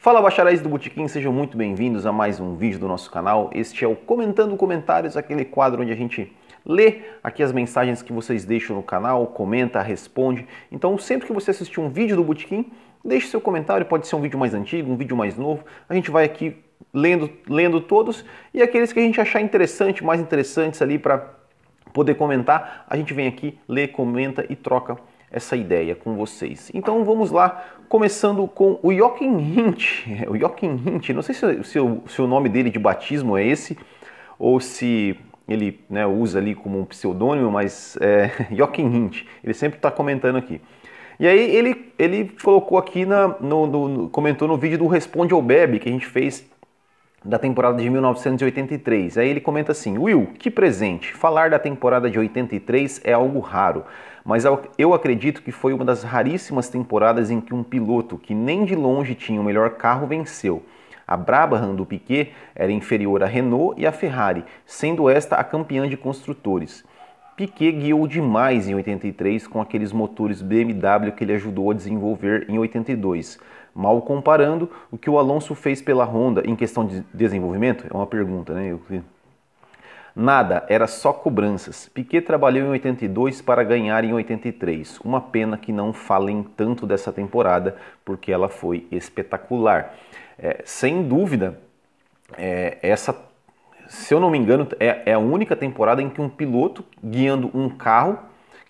Fala bacharéis do Botequim, sejam muito bem-vindos a mais um vídeo do nosso canal. Este é o Comentando Comentários, aquele quadro onde a gente lê aqui as mensagens que vocês deixam no canal, comenta, responde. Então, sempre que você assistir um vídeo do Botequim, deixe seu comentário, pode ser um vídeo mais antigo, um vídeo mais novo. A gente vai aqui lendo, lendo todos e aqueles que a gente achar interessante, mais interessantes ali para poder comentar, a gente vem aqui, lê, comenta e troca essa ideia com vocês. Então vamos lá, começando com o Joaquim Hint. O Joaquim Hint, não sei se, se, o, se o nome dele de batismo é esse, ou se ele né, usa ali como um pseudônimo, mas é Joaquim Hint, ele sempre está comentando aqui. E aí ele, ele colocou aqui, na, no, no, comentou no vídeo do Responde ao Bebe, que a gente fez da temporada de 1983. Aí ele comenta assim: Will, que presente! Falar da temporada de 83 é algo raro, mas eu acredito que foi uma das raríssimas temporadas em que um piloto que nem de longe tinha o melhor carro venceu. A Brabham do Piquet era inferior à Renault e à Ferrari, sendo esta a campeã de construtores. Piquet guiou demais em 83 com aqueles motores BMW que ele ajudou a desenvolver em 82. Mal comparando o que o Alonso fez pela Honda em questão de desenvolvimento? É uma pergunta, né? Eu... Nada, era só cobranças. Piquet trabalhou em 82 para ganhar em 83. Uma pena que não falem tanto dessa temporada, porque ela foi espetacular. É, sem dúvida, é, essa se eu não me engano, é, é a única temporada em que um piloto guiando um carro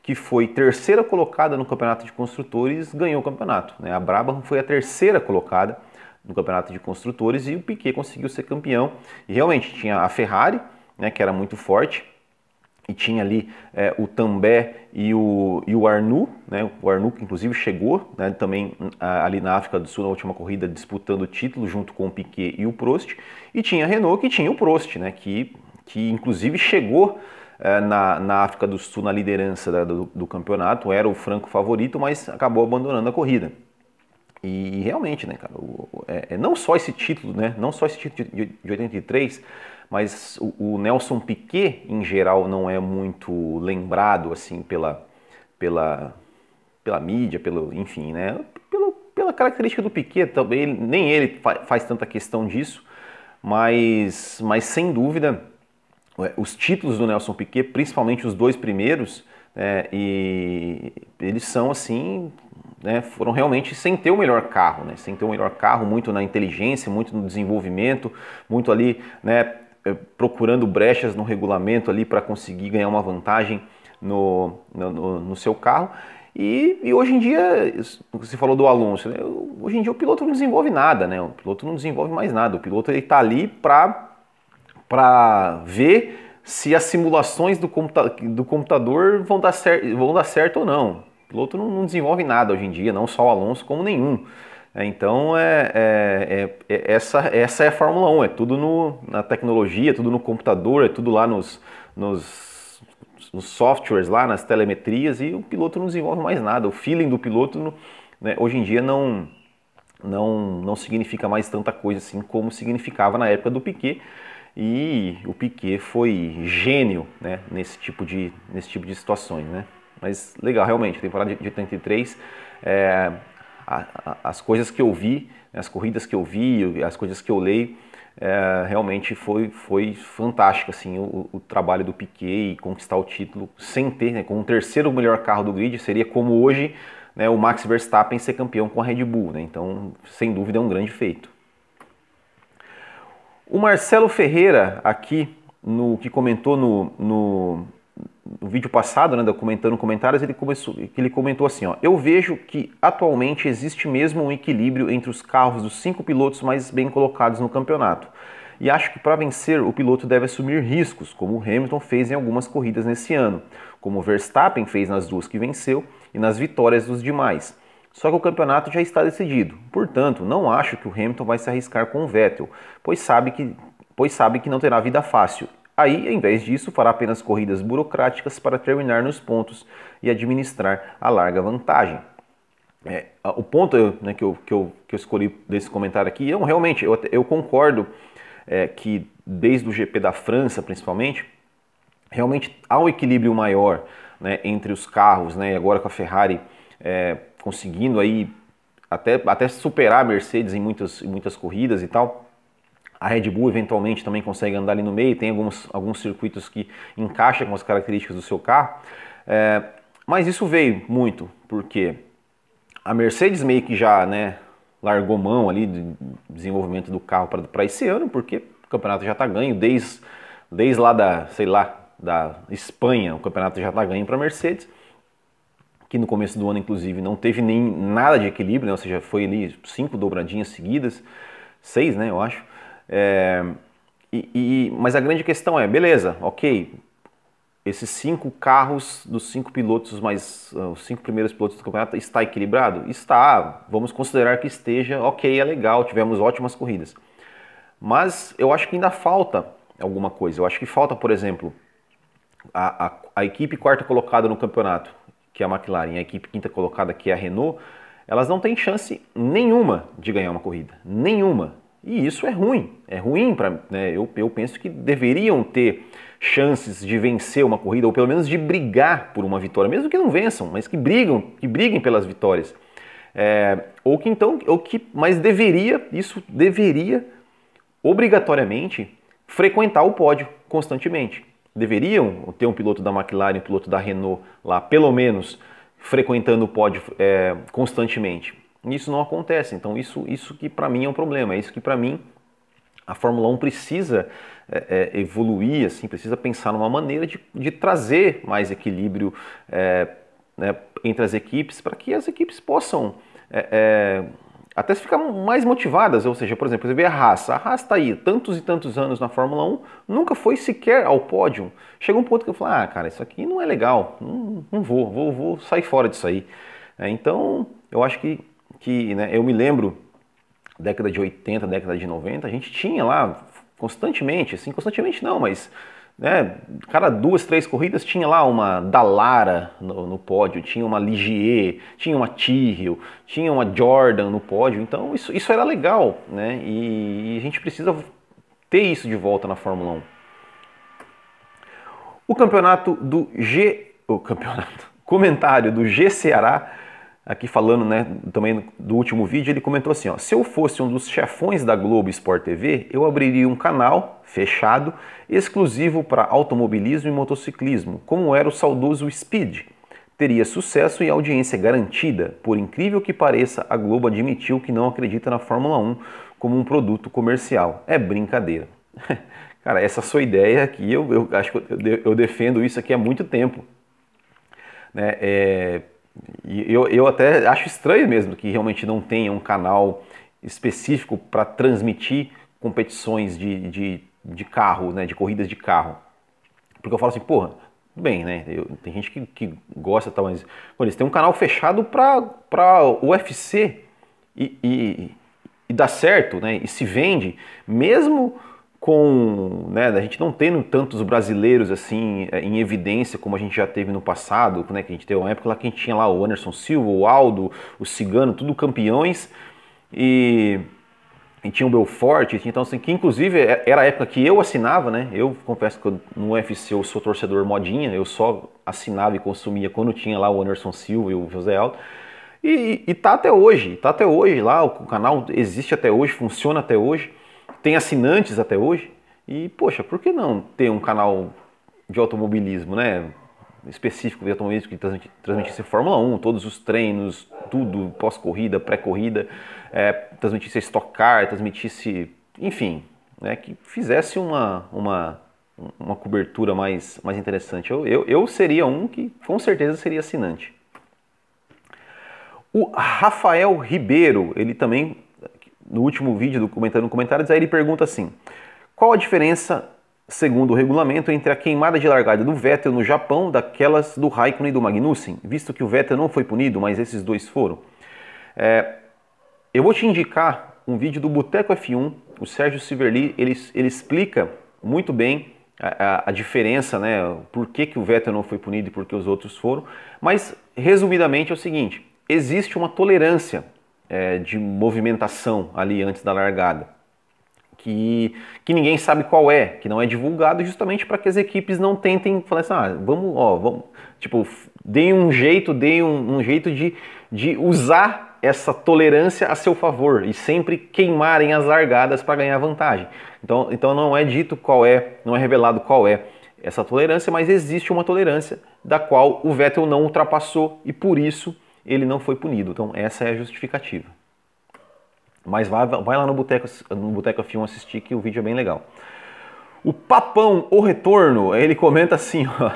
que foi terceira colocada no campeonato de construtores ganhou o campeonato. Né? A Brabham foi a terceira colocada no campeonato de construtores e o Piquet conseguiu ser campeão. E realmente tinha a Ferrari, né, que era muito forte, e tinha ali é, o També e o, e o Arnu, né? o Arnu que inclusive chegou né? também hum, a, ali na África do Sul na última corrida disputando o título junto com o Piquet e o Prost, e tinha a Renault que tinha o Prost, né? que, que inclusive chegou é, na, na África do Sul na liderança da, do, do campeonato, era o franco favorito, mas acabou abandonando a corrida. E, e realmente, né, cara, o, é, é, não só esse título, né, não só esse título de, de 83, mas o, o Nelson Piquet, em geral, não é muito lembrado assim pela, pela, pela mídia, pelo, enfim, né? Pelo, pela característica do Piquet também, ele, nem ele fa faz tanta questão disso, mas, mas sem dúvida, é, os títulos do Nelson Piquet, principalmente os dois primeiros, é, e eles são assim, né, foram realmente sem ter o melhor carro, né, sem ter o melhor carro, muito na inteligência, muito no desenvolvimento, muito ali, né, eh, procurando brechas no regulamento ali para conseguir ganhar uma vantagem no, no, no seu carro. E, e, hoje em dia, você falou do Alonso, né? hoje em dia o piloto não desenvolve nada, né? o piloto não desenvolve mais nada, o piloto está ali para ver se as simulações do, computa do computador vão dar, vão dar certo ou não. O piloto não, não desenvolve nada hoje em dia, não só o Alonso, como nenhum. É, então, é, é, é, é, essa, essa é a Fórmula 1, é tudo no, na tecnologia, tudo no computador, é tudo lá nos, nos, nos, softwares, lá nas telemetrias, e o piloto não desenvolve mais nada. O feeling do piloto, né, hoje em dia, não, não, não significa mais tanta coisa assim como significava na época do Piquet. E o Piquet foi gênio né, nesse, tipo de, nesse tipo de situações. Né? Mas legal, realmente, temporada de 83. É, a, as coisas que eu vi, né, as corridas que eu vi, as coisas que eu leio, é, realmente foi, foi fantástico assim, o, o, trabalho do Piquet e conquistar o título sem ter, né, com o terceiro melhor carro do grid, seria como hoje né, o Max Verstappen ser campeão com a Red Bull. Né, então, sem dúvida, é um grande feito. O Marcelo Ferreira, aqui, no que comentou no, no, no vídeo passado, né, comentando comentários, ele começou, que ele comentou assim, ó, eu vejo que atualmente existe mesmo um equilíbrio entre os carros dos cinco pilotos mais bem colocados no campeonato. E acho que para vencer o piloto deve assumir riscos, como o Hamilton fez em algumas corridas nesse ano, como o Verstappen fez nas duas que venceu e nas vitórias dos demais. Só que o campeonato já está decidido, portanto, não acho que o Hamilton vai se arriscar com o Vettel, pois sabe que, pois sabe que não terá vida fácil Aí, em vez disso, fará apenas corridas burocráticas para terminar nos pontos e administrar a larga vantagem. É, o ponto né, que, eu, que, eu, que eu escolhi desse comentário aqui, eu realmente eu, eu concordo é, que desde o GP da França, principalmente, realmente há um equilíbrio maior né, entre os carros, né, agora com a Ferrari é, conseguindo aí até, até superar a Mercedes em muitas, em muitas corridas e tal. A Red Bull eventualmente também consegue andar ali no meio, tem alguns, alguns circuitos que encaixam com as características do seu carro. É, mas isso veio muito, porque a Mercedes meio que já né, largou mão ali do desenvolvimento do carro para esse ano, porque o campeonato já está ganho desde, desde lá da, sei lá, da Espanha, o campeonato já está ganho para a Mercedes que no começo do ano, inclusive, não teve nem nada de equilíbrio, né? ou seja, foi ali cinco dobradinhas seguidas, seis, né, eu acho. É, e, e, mas a grande questão é, beleza, ok, esses cinco carros dos cinco pilotos, mais ah, os cinco primeiros pilotos do campeonato, está equilibrado? Está, vamos considerar que esteja, ok, é legal, tivemos ótimas corridas. Mas eu acho que ainda falta alguma coisa. Eu acho que falta, por exemplo, a, a, a equipe quarta colocada no campeonato, que é a McLaren, a equipe quinta colocada, que é a Renault, elas não têm chance nenhuma de ganhar uma corrida. Nenhuma. E isso é ruim, é ruim para. Né? Eu, eu penso que deveriam ter chances de vencer uma corrida, ou pelo menos de brigar por uma vitória, mesmo que não vençam, mas que brigam, que briguem pelas vitórias. É, ou que então, ou que, mas deveria, isso deveria obrigatoriamente frequentar o pódio constantemente. Deveriam ter um piloto da McLaren, um piloto da Renault lá, pelo menos frequentando o pódio é, constantemente. E isso não acontece. Então, isso, isso que para mim é um problema. É isso que para mim a Fórmula 1 precisa é, é, evoluir, assim, precisa pensar numa maneira de, de trazer mais equilíbrio é, né, entre as equipes para que as equipes possam é, é, até se ficar mais motivadas. Ou seja, por exemplo, você vê a Haas. A Haas está aí tantos e tantos anos na Fórmula 1, nunca foi sequer ao pódio. Chega um ponto que eu falo, ah, cara, isso aqui não é legal, não, não vou, vou, vou sair fora disso aí. É, então, eu acho que que né, eu me lembro, década de 80, década de 90, a gente tinha lá constantemente, assim, constantemente não, mas né, cada duas, três corridas tinha lá uma Dallara no, no pódio, tinha uma Ligier, tinha uma Tyrrell, tinha uma Jordan no pódio, então isso, isso era legal, né, e, e a gente precisa ter isso de volta na Fórmula 1. O campeonato do G... o campeonato... comentário do G Ceará aqui falando né, também do último vídeo, ele comentou assim: ó, se eu fosse um dos chefões da Globo Sport TV, eu abriria um canal fechado exclusivo para automobilismo e motociclismo, como era o saudoso Speed. Teria sucesso e audiência garantida. Por incrível que pareça, a Globo admitiu que não acredita na Fórmula 1 como um produto comercial. É brincadeira. Cara, essa sua ideia aqui, eu, eu acho que eu, eu defendo isso aqui há muito tempo. Né? É, e eu, eu até acho estranho mesmo que realmente não tenha um canal específico para transmitir competições de, de, de, carro, né, de corridas de carro. Porque eu falo assim, porra, tudo bem, né? Eu, tem gente que, que gosta tal, mas pô, eles têm um canal fechado para UFC e, e, e dá certo, né? E se vende, mesmo com, né, a gente não tendo tantos brasileiros assim é, em evidência como a gente já teve no passado, né, que a gente teve uma época lá que a gente tinha lá o Anderson Silva, o Aldo, o Cigano, tudo campeões e, e tinha o Belfort, então assim, que inclusive é, era a época que eu assinava, né, eu confesso que eu, no UFC eu sou torcedor modinha, eu só assinava e consumia quando tinha lá o Anderson Silva e o José Aldo, e, e tá até hoje, tá até hoje lá, o canal existe até hoje, funciona até hoje, tem assinantes até hoje. E, poxa, por que não ter um canal de automobilismo, né? Específico de automobilismo que transmitisse Fórmula 1, todos os treinos, tudo, pós-corrida, pré-corrida, é, transmitisse Stock Car, transmitisse, enfim, né? Que fizesse uma, uma, uma cobertura mais, mais interessante. Eu, eu, eu seria um que com certeza seria assinante. O Rafael Ribeiro, ele também no último vídeo do Comentando Comentários, aí ele pergunta assim: qual a diferença, segundo o regulamento, entre a queimada de largada do Vettel no Japão daquelas do Raikkonen e do Magnussen, visto que o Vettel não foi punido, mas esses dois foram? É, eu vou te indicar um vídeo do Boteco F1, o Sérgio Siverli, ele, ele explica muito bem a, a, a, diferença, né? Por que, que o Vettel não foi punido e por que os outros foram. Mas, resumidamente, é o seguinte: existe uma tolerância é, de movimentação ali antes da largada, que, que ninguém sabe qual é, que não é divulgado justamente para que as equipes não tentem falar assim, ah, vamos, ó, vamos, tipo, deem um jeito, deem um, um jeito de, de usar essa tolerância a seu favor e sempre queimarem as largadas para ganhar vantagem. Então, então não é dito qual é, não é revelado qual é essa tolerância, mas existe uma tolerância da qual o Vettel não ultrapassou e por isso ele não foi punido. Então, essa é a justificativa. Mas vai, vai lá no Boteco, no Boteco F1 assistir que o vídeo é bem legal. O Papão, o Retorno, ele comenta assim, ó,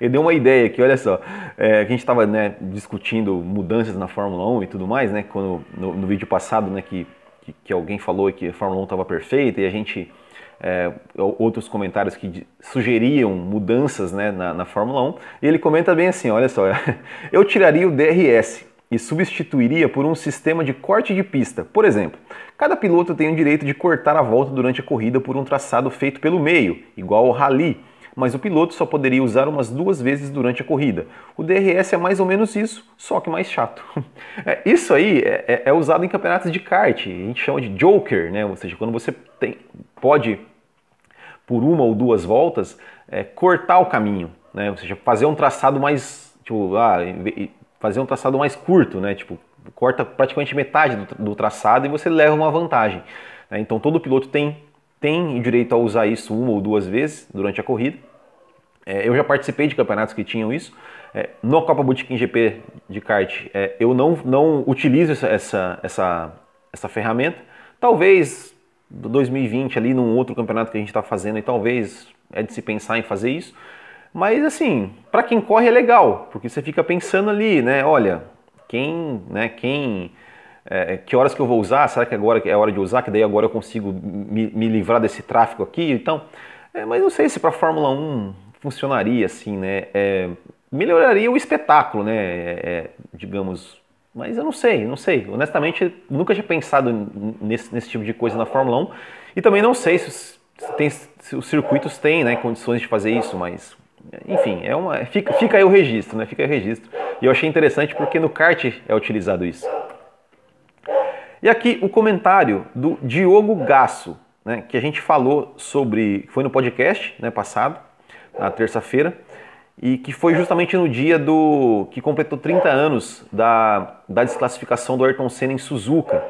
ele deu uma ideia aqui, olha só, é, a gente estava né, discutindo mudanças na Fórmula 1 e tudo mais, né, quando, no, no vídeo passado, né, que, que, que alguém falou que a Fórmula 1 estava perfeita e a gente é, outros comentários que sugeriam mudanças né, na, na Fórmula 1. E ele comenta bem assim: olha só, eu tiraria o DRS e substituiria por um sistema de corte de pista. Por exemplo, cada piloto tem o direito de cortar a volta durante a corrida por um traçado feito pelo meio, igual ao rally mas o piloto só poderia usar umas duas vezes durante a corrida. O DRS é mais ou menos isso, só que mais chato. É, isso aí é, é, é, usado em campeonatos de kart, a gente chama de joker, né? ou seja, quando você tem, pode, por uma ou duas voltas, é, cortar o caminho, né? ou seja, fazer um traçado mais. Tipo, ah, fazer um traçado mais curto, né? Tipo, corta praticamente metade do, do traçado e você leva uma vantagem. Né? Então todo piloto tem tem direito a usar isso uma ou duas vezes durante a corrida. É, eu já participei de campeonatos que tinham isso. É, no Copa Boutique GP de kart, é, eu não, não utilizo essa, essa, essa, essa ferramenta. Talvez 2020 ali num outro campeonato que a gente está fazendo e talvez é de se pensar em fazer isso. Mas assim, para quem corre é legal, porque você fica pensando ali, né? Olha, quem, né? Quem é, que horas que eu vou usar? Será que agora é hora de usar? Que daí agora eu consigo me, me livrar desse tráfego aqui? Então, é, mas não sei se para Fórmula 1 funcionaria assim, né? É, melhoraria o espetáculo, né? É, é, digamos. Mas eu não sei, não sei. Honestamente, nunca tinha pensado nesse, nesse tipo de coisa na Fórmula 1 e também não sei se, tem, se os circuitos têm né, condições de fazer isso, mas enfim, é uma, fica, fica aí o registro, né? Fica aí o registro. E eu achei interessante porque no kart é utilizado isso. E aqui o comentário do Diogo Gasso, né, que a gente falou sobre, foi no podcast né, passado, na terça-feira, e que foi justamente no dia do que completou 30 anos da, da desclassificação do Ayrton Senna em Suzuka.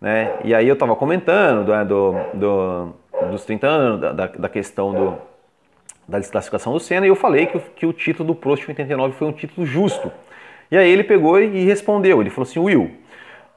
Né? E aí eu estava comentando do, né, do, do, dos 30 anos, da, da questão do, da desclassificação do Senna, e eu falei que, que o título do Prost 89 foi um título justo. E aí ele pegou e respondeu, ele falou assim, Will,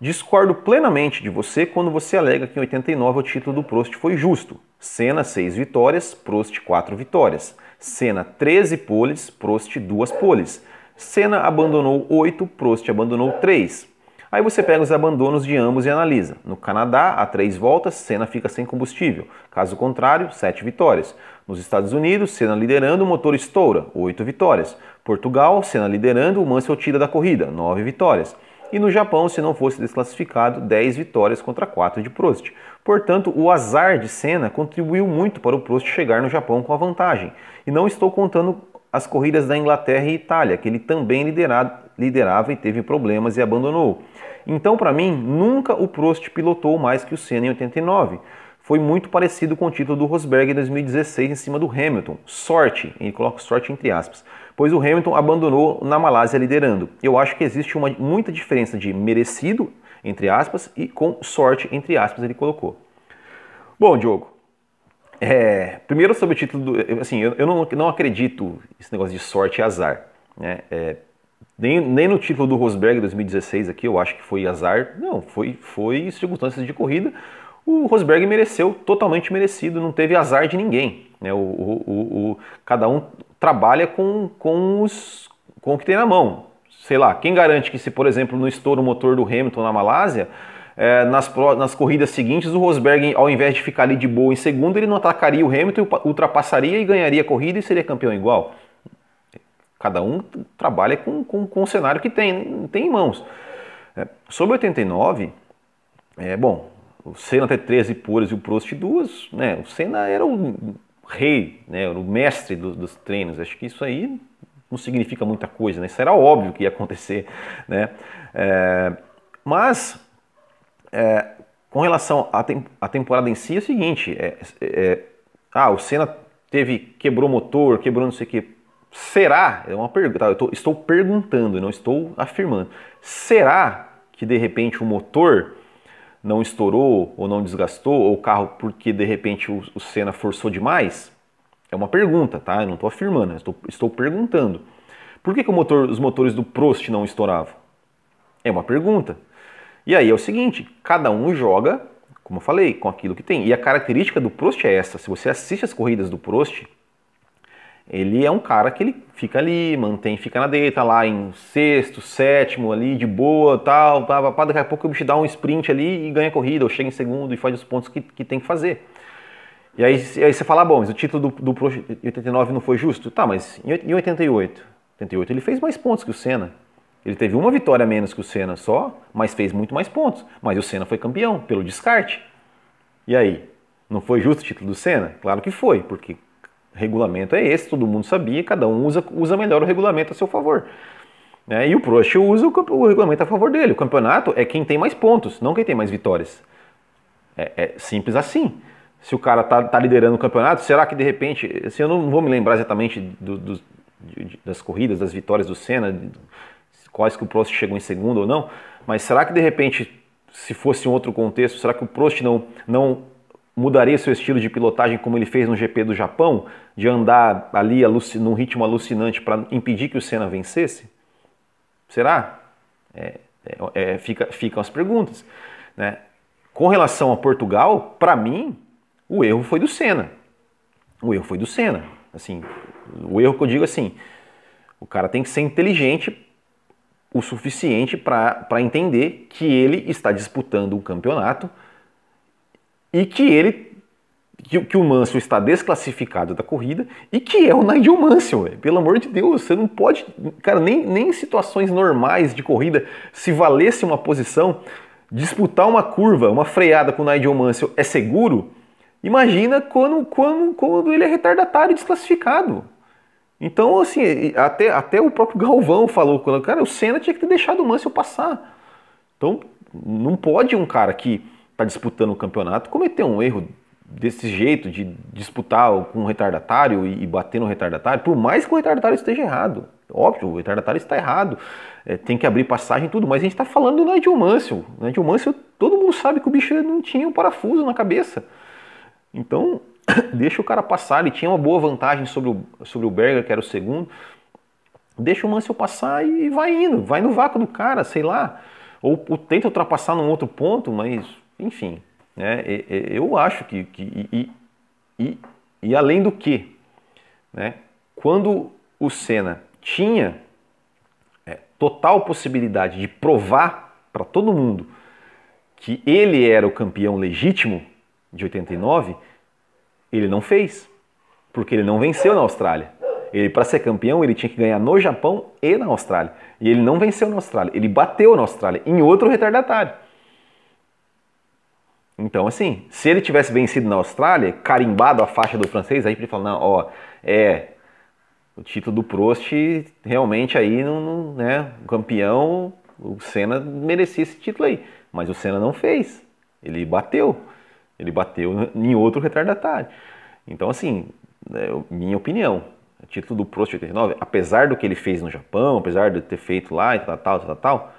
Discordo plenamente de você quando você alega que em 89 o título do Prost foi justo. Senna 6 vitórias, Prost 4 vitórias. Senna 13 poles, Prost 2 poles. Senna abandonou 8, Prost abandonou 3. Aí você pega os abandonos de ambos e analisa. No Canadá, a 3 voltas, Senna fica sem combustível. Caso contrário, 7 vitórias. Nos Estados Unidos, Senna liderando, o motor estoura, 8 vitórias. Portugal, Senna liderando, o Mansell tira da corrida, 9 vitórias e no Japão, se não fosse desclassificado, 10 vitórias contra 4 de Prost. Portanto, o azar de Senna contribuiu muito para o Prost chegar no Japão com a vantagem. E não estou contando as corridas da Inglaterra e Itália, que ele também liderado, liderava e teve problemas e abandonou. Então, para mim, nunca o Prost pilotou mais que o Senna em 89 foi muito parecido com o título do Rosberg em 2016 em cima do Hamilton. Sorte, ele coloca sorte entre aspas, pois o Hamilton abandonou na Malásia liderando. Eu acho que existe uma, muita diferença de merecido, entre aspas, e com sorte, entre aspas, ele colocou. Bom, Diogo, é, primeiro sobre o título, do, assim, eu, eu não, não, acredito esse negócio de sorte e azar, né? É, nem, nem no título do Rosberg 2016 aqui, eu acho que foi azar. Não, foi, foi circunstâncias de corrida o Rosberg mereceu, totalmente merecido, não teve azar de ninguém. Né? O, o, o, o, cada um trabalha com, com, os, com o que tem na mão. Sei lá, quem garante que se, por exemplo, no estouro o motor do Hamilton na Malásia, é, nas, nas corridas seguintes, o Rosberg, ao invés de ficar ali de boa em segundo, ele não atacaria o Hamilton, ultrapassaria e ganharia a corrida e seria campeão igual. Cada um trabalha com, com, com o cenário que tem, tem em mãos. É, sobre 89, é, bom, o Senna até 13 puras e o Prost duas. Né? O Senna era o rei, né? era o mestre do, dos treinos. Acho que isso aí não significa muita coisa, né? isso era óbvio que ia acontecer. Né? É, mas, é, com relação à tem, temporada em si, é o seguinte: é, é, é, ah, o Senna teve, quebrou motor, quebrou não sei o que. Será? É uma pergunta. Tá? Eu tô, estou perguntando, não estou afirmando. Será que de repente o motor não estourou ou não desgastou, ou o carro porque de repente o, o Senna forçou demais? É uma pergunta, tá? Eu não estou afirmando, estou, estou perguntando. Por que, que motor, os motores do Prost não estouravam? É uma pergunta. E aí é o seguinte, cada um joga, como eu falei, com aquilo que tem. E a característica do Prost é essa. Se você assiste as corridas do Prost, ele é um cara que ele fica ali, mantém, fica na deita tá lá em sexto, sétimo ali, de boa, tal, pá, pá, daqui a pouco o bicho dá um sprint ali e ganha corrida, ou chega em segundo e faz os pontos que, que tem que fazer. E aí, aí você fala, bom, mas o título do, do Pro 89 não foi justo? Tá, mas em 88? 88 ele fez mais pontos que o Senna. Ele teve uma vitória menos que o Senna só, mas fez muito mais pontos. Mas o Senna foi campeão, pelo descarte. E aí? Não foi justo o título do Senna? Claro que foi, porque regulamento é esse, todo mundo sabia, cada um usa, usa melhor o regulamento a seu favor. Né? E o Prost usa o, o, regulamento a favor dele. O campeonato é quem tem mais pontos, não quem tem mais vitórias. É, é simples assim. Se o cara tá, tá, liderando o campeonato, será que de repente, assim, eu não vou me lembrar exatamente do, do, de, das corridas, das vitórias do Senna, quais que o Prost chegou em segundo ou não, mas será que de repente, se fosse um outro contexto, será que o Prost não, não mudaria seu estilo de pilotagem como ele fez no GP do Japão, de andar ali num ritmo alucinante para impedir que o Senna vencesse? Será? É, é, é, fica, ficam as perguntas. Né? Com relação a Portugal, para mim, o erro foi do Senna. O erro foi do Senna. Assim, o erro que eu digo é assim, o cara tem que ser inteligente o suficiente para entender que ele está disputando o um campeonato e que ele que, que o Mansell está desclassificado da corrida e que é o Nigel Mansell, véio. pelo amor de Deus, você não pode, cara, nem, nem em situações normais de corrida, se valesse uma posição, disputar uma curva, uma freada com o Nigel Mansell é seguro, imagina quando, quando, quando ele é retardatário desclassificado. Então, assim, até, até o próprio Galvão falou, cara, o Senna tinha que ter deixado o Mansell passar. Então, não pode um cara que está disputando o campeonato, cometer um erro desse jeito, de disputar com um retardatário e bater no retardatário, por mais que o retardatário esteja errado. Óbvio, o retardatário está errado, é, tem que abrir passagem e tudo, mas a gente está falando do Edil Mansell. Nigel Edil Mansell, todo mundo sabe que o bicho não tinha um parafuso na cabeça. Então, deixa o cara passar, ele tinha uma boa vantagem sobre o, sobre o Berger, que era o segundo. Deixa o Mansell passar e vai indo, vai no vácuo do cara, sei lá. Ou, ou tenta ultrapassar num outro ponto, mas enfim, né? eu acho que. que e, e, e além do que, né? quando o Senna tinha é, total possibilidade de provar para todo mundo que ele era o campeão legítimo de 89, ele não fez, porque ele não venceu na Austrália. Ele para ser campeão, ele tinha que ganhar no Japão e na Austrália. E ele não venceu na Austrália, ele bateu na Austrália em outro retardatário. Então, assim, se ele tivesse vencido na Austrália, carimbado a faixa do francês, aí ele fala, não, ó, é, o título do Prost realmente aí, não, não, né, campeão, o Senna merecia esse título aí. Mas o Senna não fez, ele bateu, ele bateu em outro retardatário. Então, assim, é, minha opinião, o título do Prost 89, apesar do que ele fez no Japão, apesar de ter feito lá e tal, tal, tal, tal,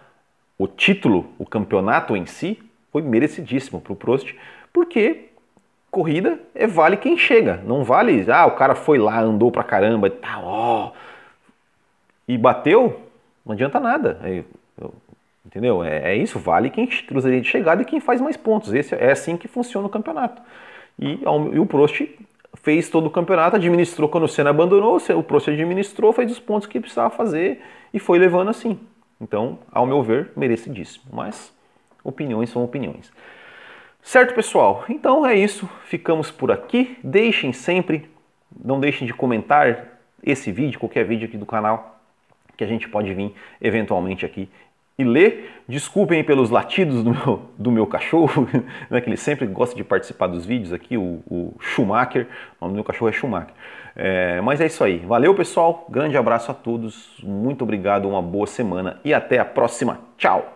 o título, o campeonato em si, foi merecidíssimo para o Prost, porque corrida é vale quem chega, não vale, ah, o cara foi lá, andou para caramba e tal, ó, e bateu, não adianta nada. É, entendeu? É, é, isso, vale quem cruza a linha de chegada e quem faz mais pontos. Esse, é assim que funciona o campeonato. E, e o Prost fez todo o campeonato, administrou quando o Senna abandonou, o Prost administrou, fez os pontos que precisava fazer e foi levando assim. Então, ao meu ver, merecidíssimo. Mas opiniões são opiniões. Certo, pessoal? Então é isso. Ficamos por aqui. Deixem sempre, não deixem de comentar esse vídeo, qualquer vídeo aqui do canal, que a gente pode vir eventualmente aqui e ler. Desculpem pelos latidos do meu, do meu cachorro, né, que ele sempre gosta de participar dos vídeos aqui, o, o Schumacher. O nome do meu cachorro é Schumacher. É, mas é isso aí. Valeu, pessoal. Grande abraço a todos. Muito obrigado, uma boa semana e até a próxima. Tchau!